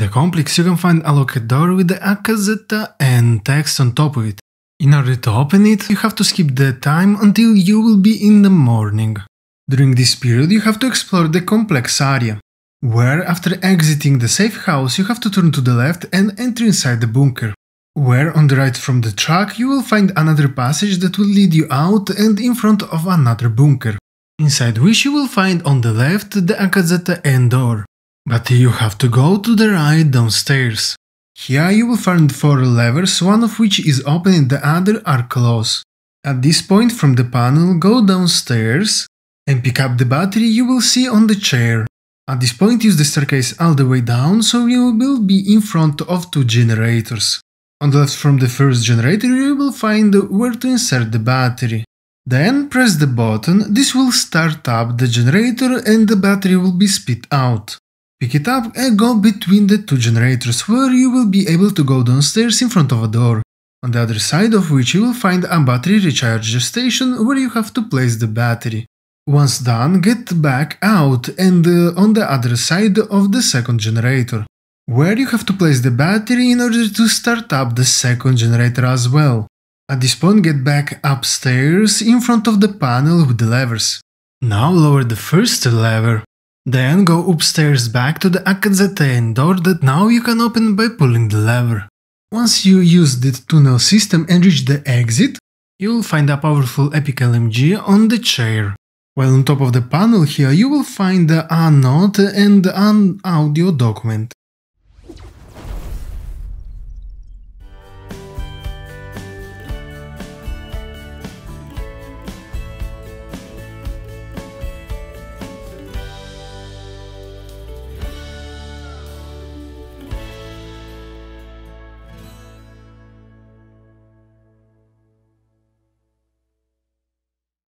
the complex, you can find a locked door with the Akazeta and text on top of it. In order to open it, you have to skip the time until you will be in the morning. During this period, you have to explore the complex area, where after exiting the safe house, you have to turn to the left and enter inside the bunker, where on the right from the truck, you will find another passage that will lead you out and in front of another bunker, inside which you will find on the left the Akazeta end door. But you have to go to the right downstairs. Here you will find four levers, one of which is open and the other are closed. At this point from the panel go downstairs and pick up the battery you will see on the chair. At this point use the staircase all the way down so you will be in front of two generators. On the left from the first generator you will find where to insert the battery. Then press the button, this will start up the generator and the battery will be spit out. Pick it up and go between the two generators where you will be able to go downstairs in front of a door, on the other side of which you will find a battery recharger station where you have to place the battery. Once done, get back out and uh, on the other side of the second generator, where you have to place the battery in order to start up the second generator as well. At this point, get back upstairs in front of the panel with the levers. Now lower the first lever. Then go upstairs back to the Akazetain door that now you can open by pulling the lever. Once you use the tunnel system and reach the exit, you'll find a powerful epic LMG on the chair. While on top of the panel here you will find A note and an audio document.